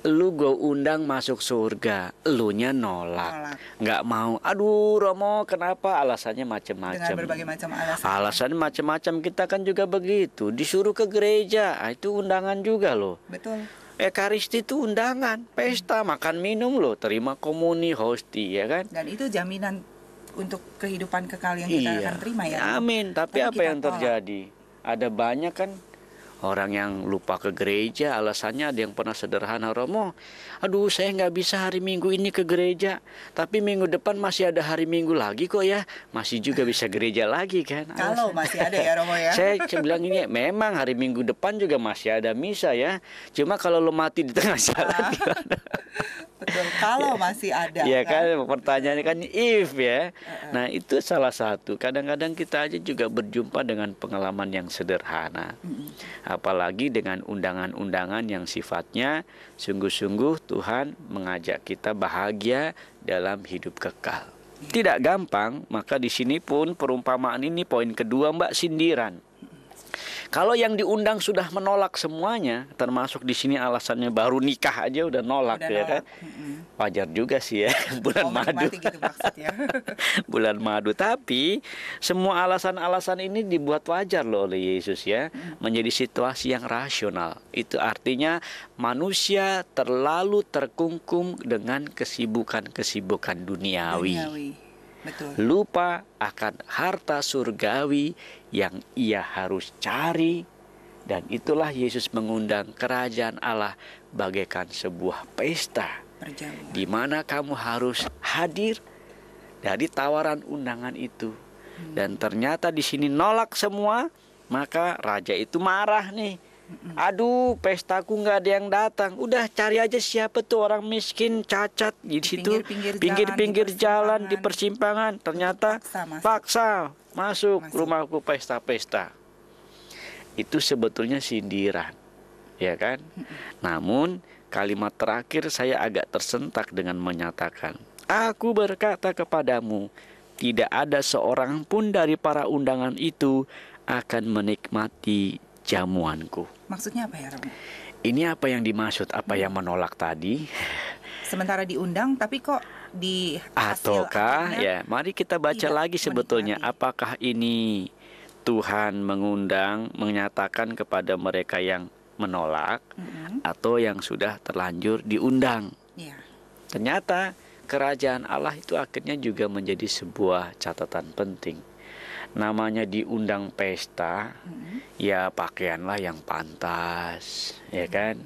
lu gue undang masuk surga, lu nya nolak. nggak mau. Aduh Romo, kenapa? Alasannya macam-macam. Dengan berbagai macam alasan. Alasannya macam-macam. Kita kan juga begitu. Disuruh ke gereja, ah, itu undangan juga loh. Betul. Ekaristi itu undangan, pesta, hmm. makan minum loh, terima komuni, hosti ya kan. Dan itu jaminan untuk kehidupan kekal yang kita iya. akan terima ya. Amin. Tapi, Tapi apa yang tolak. terjadi? Ada banyak kan orang yang lupa ke gereja alasannya ada yang pernah sederhana Romo aduh saya nggak bisa hari minggu ini ke gereja tapi minggu depan masih ada hari minggu lagi kok ya masih juga bisa gereja lagi kan kalau masih ada ya Romo ya saya bilang ini memang hari minggu depan juga masih ada misa ya cuma kalau lo mati di tengah ah, jalan ah. gimana? Betul. Kalau masih ada. ya kan? kan pertanyaannya kan if ya. Uh-uh. Nah, itu salah satu. Kadang-kadang kita aja juga berjumpa dengan pengalaman yang sederhana. Uh-uh. Apalagi dengan undangan-undangan yang sifatnya Sungguh-sungguh Tuhan mengajak kita bahagia dalam hidup kekal. Tidak gampang, maka di sini pun perumpamaan ini poin kedua Mbak sindiran. Kalau yang diundang sudah menolak semuanya, termasuk di sini alasannya baru nikah aja udah nolak udah ya nolak. kan, wajar juga sih ya bulan oh, madu. Gitu maksudnya. bulan madu. Tapi semua alasan-alasan ini dibuat wajar loh oleh Yesus ya, mm. menjadi situasi yang rasional. Itu artinya manusia terlalu terkungkung dengan kesibukan-kesibukan duniawi. duniawi. Betul. Lupa akan harta surgawi yang ia harus cari dan itulah Yesus mengundang kerajaan Allah bagaikan sebuah pesta di mana kamu harus hadir dari tawaran undangan itu. Hmm. Dan ternyata di sini nolak semua, maka raja itu marah nih Aduh, pesta pestaku nggak ada yang datang. Udah cari aja siapa tuh orang miskin, cacat di situ, pinggir-pinggir jalan, di persimpangan. Ternyata paksa masuk. rumahku pesta-pesta. Itu sebetulnya sindiran, ya kan? Namun kalimat terakhir saya agak tersentak dengan menyatakan, "Aku berkata kepadamu, tidak ada seorang pun dari para undangan itu akan menikmati jamuanku. Maksudnya apa ya, Romo? Ini apa yang dimaksud? Apa yang menolak tadi? Sementara diundang, tapi kok di ataukah ya? Mari kita baca lagi sebetulnya menikmati. apakah ini Tuhan mengundang, menyatakan kepada mereka yang menolak mm-hmm. atau yang sudah terlanjur diundang. Yeah. Ternyata kerajaan Allah itu akhirnya juga menjadi sebuah catatan penting namanya diundang pesta hmm. ya pakaianlah yang pantas ya kan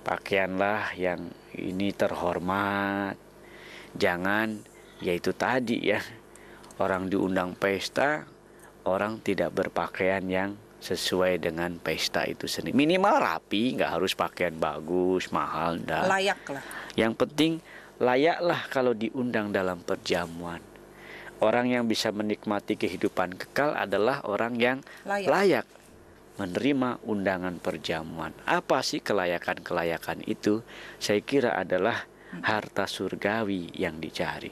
pakaianlah yang ini terhormat jangan yaitu tadi ya orang diundang pesta orang tidak berpakaian yang sesuai dengan pesta itu sendiri. Minimal rapi, nggak harus pakaian bagus, mahal, dah. Layak lah. Yang penting layaklah kalau diundang dalam perjamuan orang yang bisa menikmati kehidupan kekal adalah orang yang layak, layak menerima undangan perjamuan. Apa sih kelayakan-kelayakan itu? Saya kira adalah harta surgawi yang dicari.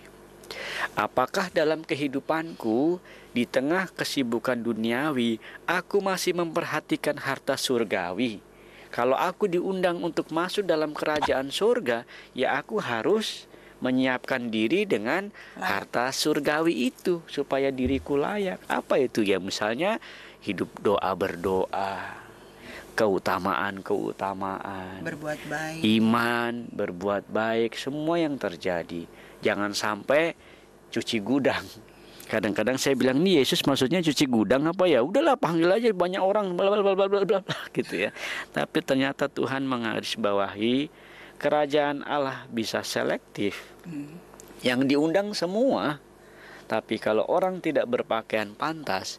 Apakah dalam kehidupanku di tengah kesibukan duniawi aku masih memperhatikan harta surgawi? Kalau aku diundang untuk masuk dalam kerajaan surga, ya aku harus menyiapkan diri dengan harta surgawi itu supaya diriku layak. Apa itu ya misalnya hidup doa berdoa, keutamaan-keutamaan, berbuat baik, iman, berbuat baik, semua yang terjadi. Jangan sampai cuci gudang. Kadang-kadang saya bilang nih Yesus maksudnya cuci gudang apa ya? Udahlah panggil aja banyak orang bla bla bla bla bla bla gitu ya. Tapi ternyata Tuhan menggarisbawahi kerajaan Allah bisa selektif yang diundang semua, tapi kalau orang tidak berpakaian pantas,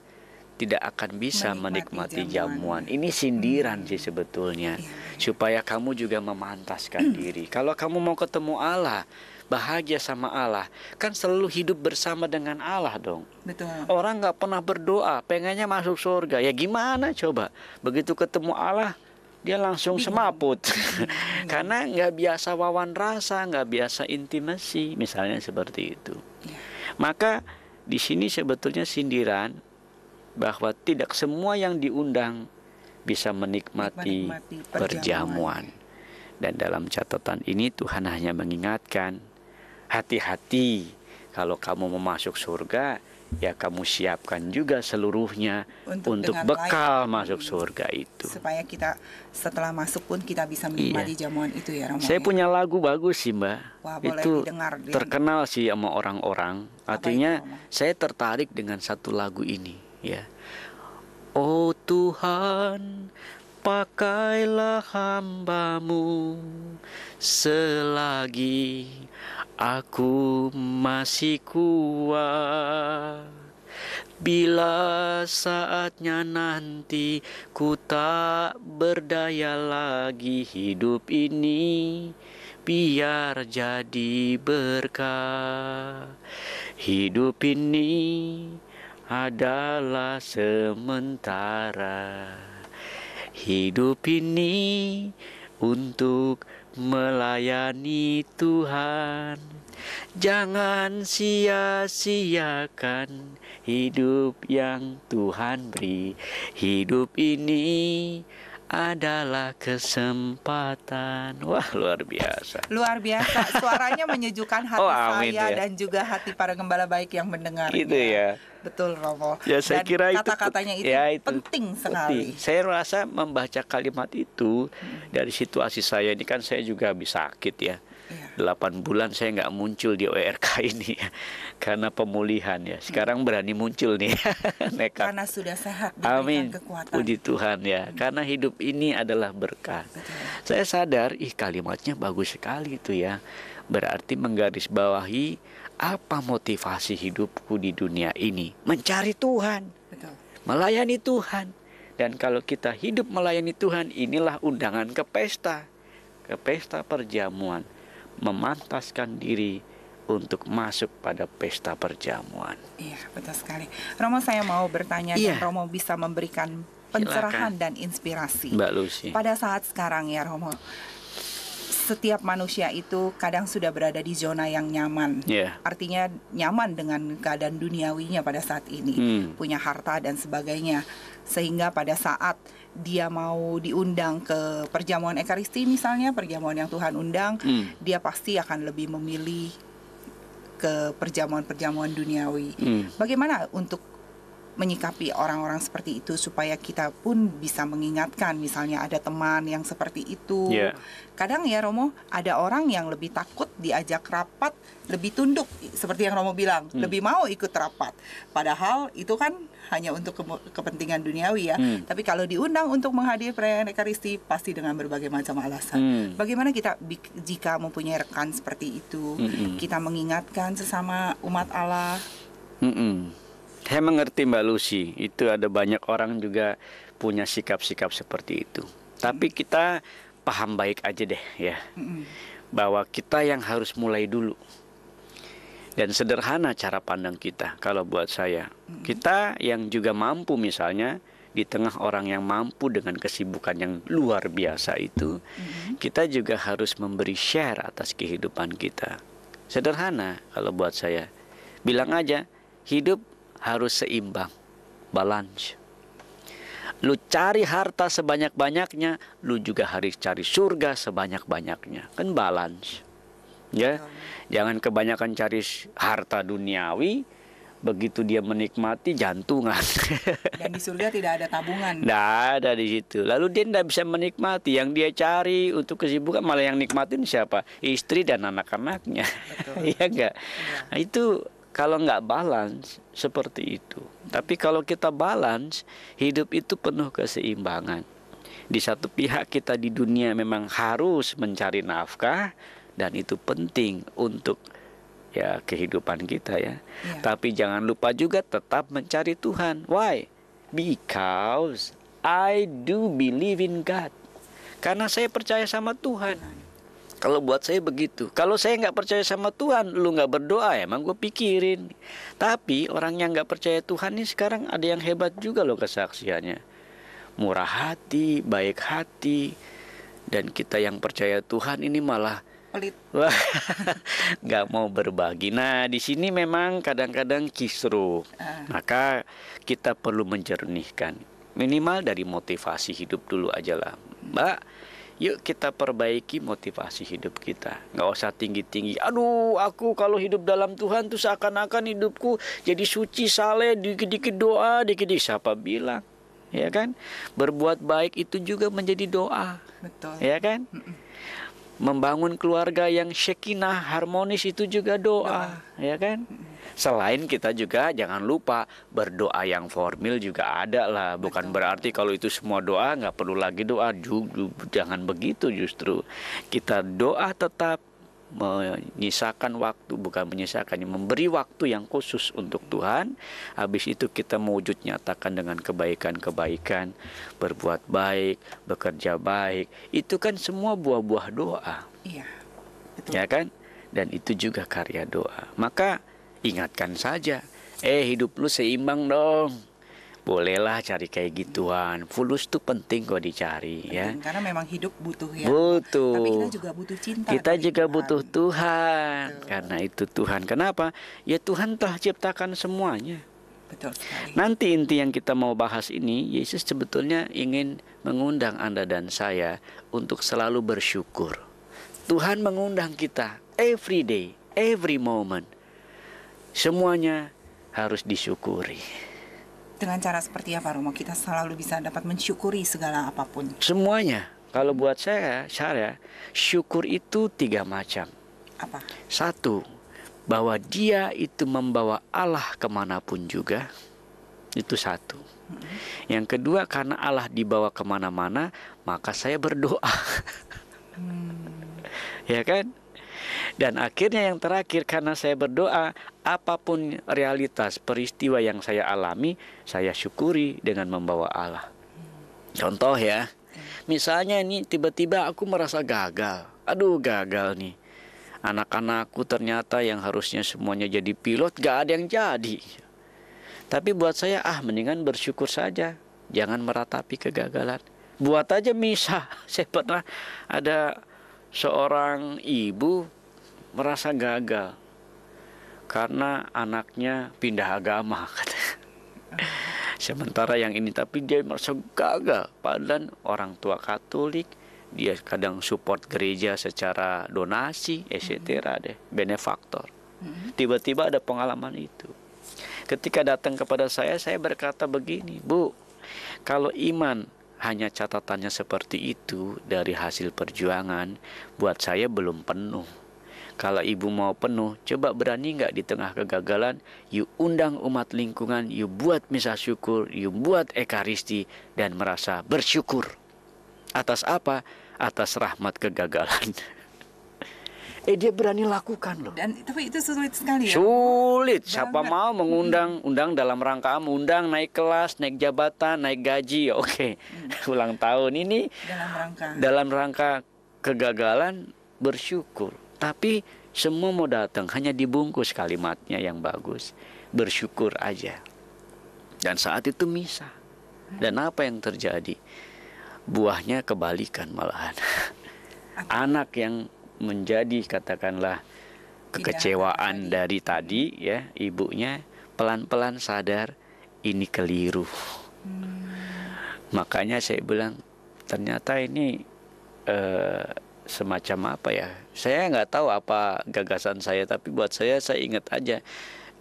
tidak akan bisa menikmati, menikmati jamuan. Ini sindiran hmm. sih sebetulnya, yeah. supaya kamu juga memantaskan hmm. diri. Kalau kamu mau ketemu Allah, bahagia sama Allah, kan selalu hidup bersama dengan Allah dong. Betul. Orang nggak pernah berdoa, pengennya masuk surga. Ya gimana coba? Begitu ketemu Allah, dia langsung iya. semaput iya. karena nggak biasa wawan rasa nggak biasa intimasi misalnya seperti itu iya. maka di sini sebetulnya sindiran bahwa tidak semua yang diundang bisa menikmati, menikmati perjamuan. Dan dalam catatan ini Tuhan hanya mengingatkan hati-hati kalau kamu mau masuk surga ya kamu siapkan juga seluruhnya untuk, untuk bekal layak, masuk surga itu. Supaya kita setelah masuk pun kita bisa iya. menikmati iya. jamuan itu ya Romo. Saya ya? punya lagu bagus sih Mbak. Wah, boleh itu didengar, terkenal sih sama orang-orang. Artinya itu, saya tertarik dengan satu lagu ini ya. Oh Tuhan, pakailah hambamu selagi aku masih kuat. Bila saatnya nanti ku tak berdaya lagi hidup ini biar jadi berkah hidup ini adalah sementara. Hidup ini untuk melayani Tuhan. Jangan sia-siakan hidup yang Tuhan beri. Hidup ini adalah kesempatan. Wah, luar biasa. Luar biasa. Suaranya menyejukkan hati oh, saya ya. dan juga hati para gembala baik yang mendengar. itu ya. Betul, Romo. Ya, saya dan kira kata-katanya itu, ya, itu penting sekali. Saya rasa membaca kalimat itu hmm. dari situasi saya ini kan saya juga habis sakit ya. 8 iya. bulan saya nggak muncul di ORK ini ya. karena pemulihan ya. Iya. Sekarang berani muncul nih. Nekat. Karena sudah sehat Amin. kekuatan. Puji Tuhan ya. Karena hidup ini adalah berkat. Saya sadar ih kalimatnya bagus sekali itu ya. Berarti menggarisbawahi apa motivasi hidupku di dunia ini? Mencari Tuhan. Betul. Melayani Tuhan. Dan kalau kita hidup melayani Tuhan, inilah undangan ke pesta. Ke pesta perjamuan memantaskan diri untuk masuk pada pesta perjamuan. Iya, betul sekali. Romo saya mau bertanya iya. dan Romo bisa memberikan pencerahan Silakan. dan inspirasi. Mbak Lucy. Pada saat sekarang ya Romo, setiap manusia itu kadang sudah berada di zona yang nyaman. Yeah. Artinya nyaman dengan keadaan duniawinya pada saat ini, hmm. punya harta dan sebagainya. Sehingga pada saat dia mau diundang ke perjamuan ekaristi misalnya perjamuan yang Tuhan undang hmm. dia pasti akan lebih memilih ke perjamuan-perjamuan duniawi. Hmm. Bagaimana untuk menyikapi orang-orang seperti itu supaya kita pun bisa mengingatkan misalnya ada teman yang seperti itu. Yeah. Kadang ya Romo ada orang yang lebih takut diajak rapat, lebih tunduk seperti yang Romo bilang, hmm. lebih mau ikut rapat. Padahal itu kan hanya untuk ke kepentingan duniawi ya. Hmm. Tapi kalau diundang untuk menghadiri perayaan Ekaristi pasti dengan berbagai macam alasan. Hmm. Bagaimana kita jika mempunyai rekan seperti itu, hmm. kita mengingatkan sesama umat Allah. Saya mengerti Mbak Lucy, itu ada banyak orang juga punya sikap-sikap seperti itu. Tapi kita paham baik aja deh ya. Bahwa kita yang harus mulai dulu. Dan sederhana cara pandang kita kalau buat saya. Kita yang juga mampu misalnya di tengah orang yang mampu dengan kesibukan yang luar biasa itu, kita juga harus memberi share atas kehidupan kita. Sederhana kalau buat saya. Bilang aja, hidup harus seimbang, balance. Lu cari harta sebanyak-banyaknya, lu juga harus cari surga sebanyak-banyaknya. Kan balance. Ya. Jangan kebanyakan cari harta duniawi, begitu dia menikmati jantungan. Dan di surga tidak ada tabungan. Tidak ada di situ. Lalu dia tidak bisa menikmati yang dia cari untuk kesibukan malah yang nikmatin siapa? Istri dan anak-anaknya. Iya enggak? Ya. Nah, itu kalau nggak balance seperti itu. Tapi kalau kita balance, hidup itu penuh keseimbangan. Di satu pihak kita di dunia memang harus mencari nafkah dan itu penting untuk ya kehidupan kita ya. Yeah. Tapi jangan lupa juga tetap mencari Tuhan. Why? Because I do believe in God. Karena saya percaya sama Tuhan. Kalau buat saya begitu. Kalau saya nggak percaya sama Tuhan, lu nggak berdoa emang gue pikirin. Tapi orang yang nggak percaya Tuhan ini sekarang ada yang hebat juga loh kesaksiannya. Murah hati, baik hati, dan kita yang percaya Tuhan ini malah pelit. nggak mau berbagi. Nah, di sini memang kadang-kadang kisru. Ah. Maka kita perlu menjernihkan minimal dari motivasi hidup dulu aja lah. Mbak, Yuk kita perbaiki motivasi hidup kita. Gak usah tinggi-tinggi. Aduh, aku kalau hidup dalam Tuhan tuh seakan-akan hidupku jadi suci, saleh, dikit-dikit doa, dikit-dikit siapa bilang? Ya kan? Berbuat baik itu juga menjadi doa. Betul. Ya kan? Membangun keluarga yang syekinah, harmonis itu juga doa, doa. ya kan? Mm Selain kita juga jangan lupa berdoa yang formal juga ada lah. Bukan Betul. berarti kalau itu semua doa nggak perlu lagi doa. Jangan begitu justru. Kita doa tetap menyisakan waktu bukan menyisakan memberi waktu yang khusus untuk Tuhan habis itu kita mewujud nyatakan dengan kebaikan-kebaikan berbuat baik bekerja baik itu kan semua buah-buah doa iya betul ya kan dan itu juga karya doa maka Ingatkan saja, eh hidup lu seimbang dong. Bolehlah cari kayak gituan. Fulus tuh penting kok dicari penting, ya. Karena memang hidup butuh ya. Butuh. Tapi kita juga butuh cinta. Kita juga Tuhan. butuh Tuhan. Betul. Karena itu Tuhan. Kenapa? Ya Tuhan telah ciptakan semuanya. Betul sekali. Nanti inti yang kita mau bahas ini, Yesus sebetulnya ingin mengundang Anda dan saya untuk selalu bersyukur. Tuhan mengundang kita every day, every moment Semuanya harus disyukuri. Dengan cara seperti apa Romo kita selalu bisa dapat mensyukuri segala apapun? Semuanya. Kalau buat saya, saya syukur itu tiga macam. Apa? Satu, bahwa dia itu membawa Allah kemanapun juga. Itu satu. Hmm. Yang kedua, karena Allah dibawa kemana-mana, maka saya berdoa. Hmm. ya kan? Dan akhirnya yang terakhir karena saya berdoa, apapun realitas peristiwa yang saya alami, saya syukuri dengan membawa Allah. Contoh ya, misalnya ini tiba-tiba aku merasa gagal. Aduh gagal nih. Anak-anakku ternyata yang harusnya semuanya jadi pilot gak ada yang jadi. Tapi buat saya ah mendingan bersyukur saja. Jangan meratapi kegagalan. Buat aja misah. Saya pernah ada seorang ibu merasa gagal karena anaknya pindah agama kata. Sementara yang ini tapi dia merasa gagal padahal orang tua Katolik dia kadang support gereja secara donasi, etc. Hmm. deh, benefaktor. Hmm. Tiba-tiba ada pengalaman itu. Ketika datang kepada saya, saya berkata begini, Bu, kalau iman hanya catatannya seperti itu dari hasil perjuangan, buat saya belum penuh. Kalau ibu mau penuh, coba berani nggak di tengah kegagalan, you undang umat lingkungan, you buat misa syukur, you buat ekaristi, dan merasa bersyukur. Atas apa? Atas rahmat kegagalan. eh dia berani lakukan loh. Dan tapi itu sulit sekali ya. Sulit. Siapa mau mengundang, hmm. undang dalam rangka mengundang naik kelas, naik jabatan, naik gaji, oke. Okay. Hmm. Ulang tahun ini dalam rangka dalam rangka kegagalan bersyukur tapi semua mau datang, hanya dibungkus kalimatnya yang bagus. Bersyukur aja. Dan saat itu misa. Dan apa yang terjadi? Buahnya kebalikan malahan. Anak yang menjadi katakanlah kekecewaan dari tadi ya ibunya pelan-pelan sadar ini keliru. Hmm. Makanya saya bilang ternyata ini eh, semacam apa ya saya nggak tahu apa gagasan saya tapi buat saya saya ingat aja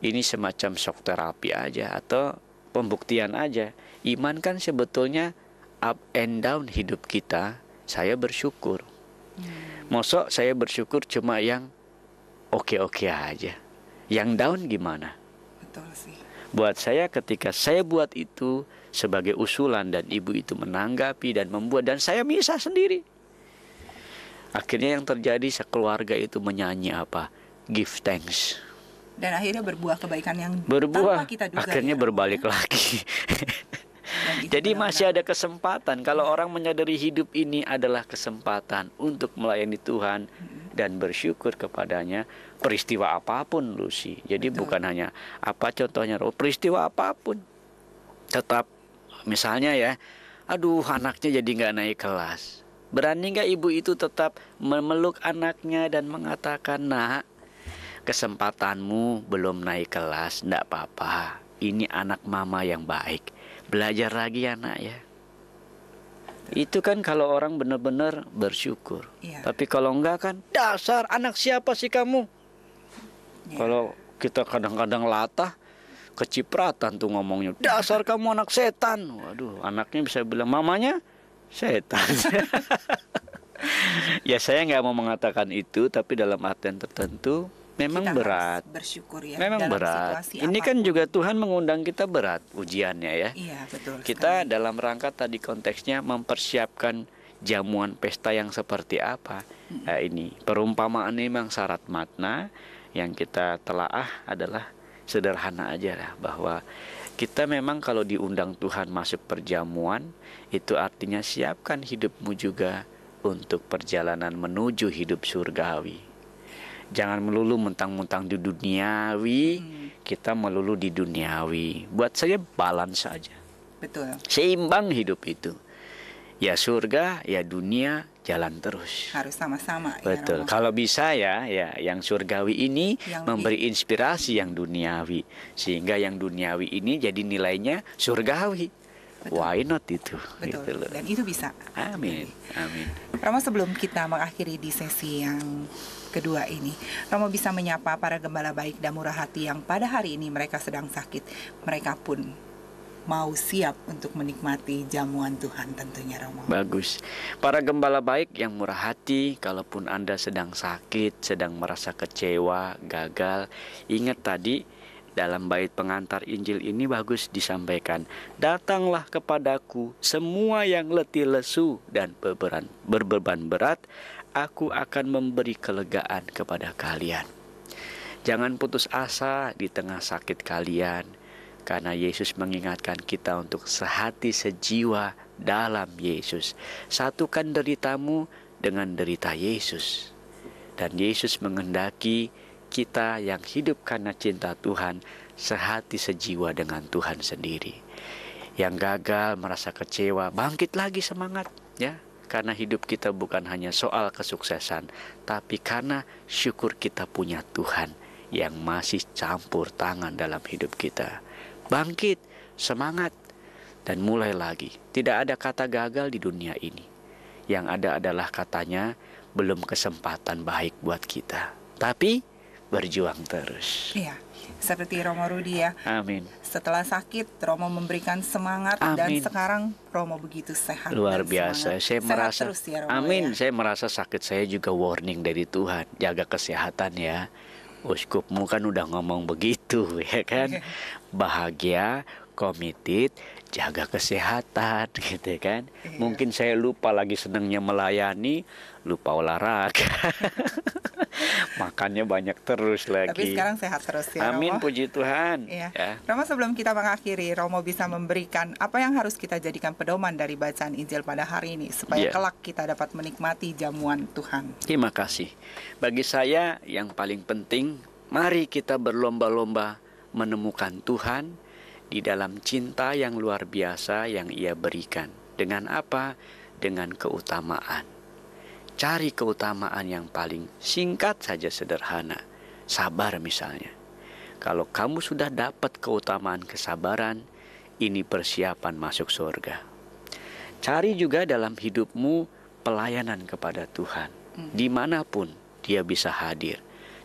ini semacam shock terapi aja atau pembuktian aja iman kan sebetulnya up and down hidup kita saya bersyukur hmm. mosok saya bersyukur cuma yang oke oke aja yang down gimana betul sih buat saya ketika saya buat itu sebagai usulan dan ibu itu menanggapi dan membuat dan saya misah sendiri Akhirnya yang terjadi sekeluarga itu menyanyi apa? Give thanks. Dan akhirnya berbuah kebaikan yang berbuah. kita duga. Akhirnya ya. berbalik lagi. Jadi masih ada kesempatan kalau orang menyadari hidup ini adalah kesempatan untuk melayani Tuhan mm-hmm. dan bersyukur kepadanya peristiwa apapun Lucy. Jadi Betul. bukan hanya apa contohnya peristiwa apapun. Tetap misalnya ya, aduh anaknya jadi nggak naik kelas Berani nggak ibu itu tetap memeluk anaknya dan mengatakan, nak, kesempatanmu belum naik kelas, ndak apa-apa. Ini anak mama yang baik. Belajar lagi ya nak ya. Itu kan kalau orang benar-benar bersyukur. Ya. Tapi kalau enggak kan dasar anak siapa sih kamu? Ya. Kalau kita kadang-kadang latah kecipratan tuh ngomongnya. Dasar kamu anak setan. Waduh, anaknya bisa bilang mamanya setan ya saya nggak mau mengatakan itu tapi dalam artian tertentu memang kita berat bersyukur ya memang berat ini kan apapun. kan juga Tuhan mengundang kita berat ujiannya ya iya betul kita sekali. dalam rangka tadi konteksnya mempersiapkan jamuan pesta yang seperti apa hmm. nah, ini perumpamaan ini memang syarat makna yang kita telaah adalah sederhana aja lah bahwa kita memang kalau diundang Tuhan masuk perjamuan, itu artinya siapkan hidupmu juga untuk perjalanan menuju hidup surgawi. Jangan melulu mentang-mentang di duniawi, hmm. kita melulu di duniawi. Buat saya balance saja. Betul. Seimbang hidup itu. Ya surga, ya dunia, jalan terus. Harus sama-sama. Ya, Betul. Ya, Kalau bisa ya, ya yang surgawi ini yang memberi inspirasi yang duniawi, sehingga yang duniawi ini jadi nilainya surgawi. Betul. Why not itu? Betul. Gitu Dan itu bisa. Amin. Amin. Romo sebelum kita mengakhiri di sesi yang kedua ini, Romo bisa menyapa para gembala baik dan murah hati yang pada hari ini mereka sedang sakit, mereka pun mau siap untuk menikmati jamuan Tuhan tentunya Romo. Bagus. Para gembala baik yang murah hati, kalaupun Anda sedang sakit, sedang merasa kecewa, gagal, ingat tadi dalam bait pengantar Injil ini bagus disampaikan, "Datanglah kepadaku semua yang letih lesu dan beberan, berbeban berat, aku akan memberi kelegaan kepada kalian." Jangan putus asa di tengah sakit kalian karena Yesus mengingatkan kita untuk sehati sejiwa dalam Yesus. Satukan deritamu dengan derita Yesus. Dan Yesus menghendaki kita yang hidup karena cinta Tuhan sehati sejiwa dengan Tuhan sendiri. Yang gagal merasa kecewa, bangkit lagi semangat ya. Karena hidup kita bukan hanya soal kesuksesan, tapi karena syukur kita punya Tuhan yang masih campur tangan dalam hidup kita. Bangkit, semangat, dan mulai lagi. Tidak ada kata gagal di dunia ini. Yang ada adalah katanya belum kesempatan baik buat kita. Tapi berjuang terus. Iya. Seperti Romo Rudi ya. Amin. Setelah sakit, Romo memberikan semangat Amin. dan sekarang Romo begitu sehat. Luar biasa. Saya sehat merasa. Terus ya, Romo, Amin. Ya. Saya merasa sakit saya juga warning dari Tuhan. Jaga kesehatan ya Uskupmu kan udah ngomong begitu ya kan. Iya. Bahagia, committed, jaga kesehatan gitu ya kan. yeah. Mungkin saya lupa lagi senangnya melayani, lupa olahraga. Makannya banyak terus lagi. Tapi sekarang sehat terus ya. Amin puji Tuhan. Iya. Ya. Romo sebelum kita mengakhiri, Romo bisa memberikan apa yang harus kita jadikan pedoman dari bacaan Injil pada hari ini supaya yeah. kelak kita dapat menikmati jamuan Tuhan. Terima kasih. Bagi saya yang paling penting, mari kita berlomba-lomba menemukan Tuhan di dalam cinta yang luar biasa yang ia berikan. Dengan apa? Dengan keutamaan. Cari keutamaan yang paling singkat saja sederhana. Sabar misalnya. Kalau kamu sudah dapat keutamaan kesabaran, ini persiapan masuk surga. Cari juga dalam hidupmu pelayanan kepada Tuhan. Hmm. Dimanapun dia bisa hadir.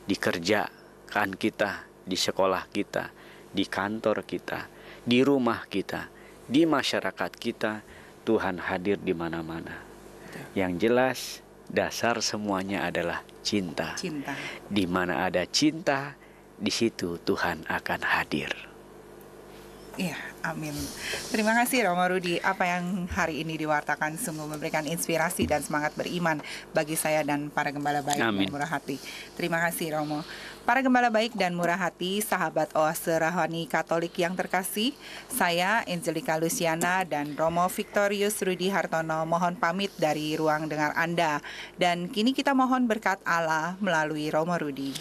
Di kerjaan kita, di sekolah kita, di kantor kita, di rumah kita, di masyarakat kita, Tuhan hadir di mana-mana. Yang jelas, dasar semuanya adalah cinta. Cinta. Di mana ada cinta, di situ Tuhan akan hadir. Iya, amin. Terima kasih Romo Rudi. Apa yang hari ini diwartakan sungguh memberikan inspirasi dan semangat beriman bagi saya dan para gembala baik amin. yang murah hati. Terima kasih Romo. Para gembala baik dan murah hati, sahabat oase rohani katolik yang terkasih, saya Angelika Luciana dan Romo Victorius Rudi Hartono mohon pamit dari ruang dengar Anda. Dan kini kita mohon berkat Allah melalui Romo Rudi.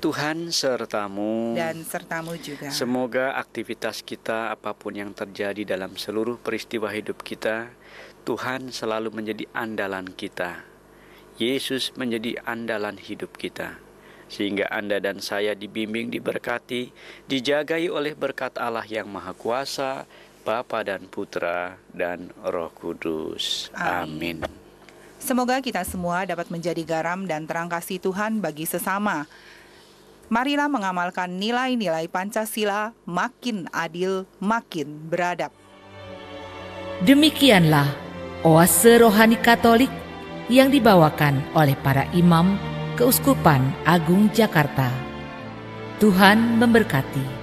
Tuhan sertamu. Dan sertamu juga. Semoga aktivitas kita apapun yang terjadi dalam seluruh peristiwa hidup kita, Tuhan selalu menjadi andalan kita. Yesus menjadi andalan hidup kita sehingga Anda dan saya dibimbing, diberkati, dijagai oleh berkat Allah yang Maha Kuasa, Bapa dan Putra dan Roh Kudus. Amin. Semoga kita semua dapat menjadi garam dan terang kasih Tuhan bagi sesama. Marilah mengamalkan nilai-nilai Pancasila makin adil, makin beradab. Demikianlah Oase Rohani Katolik yang dibawakan oleh para imam Keuskupan Agung Jakarta. Tuhan memberkati.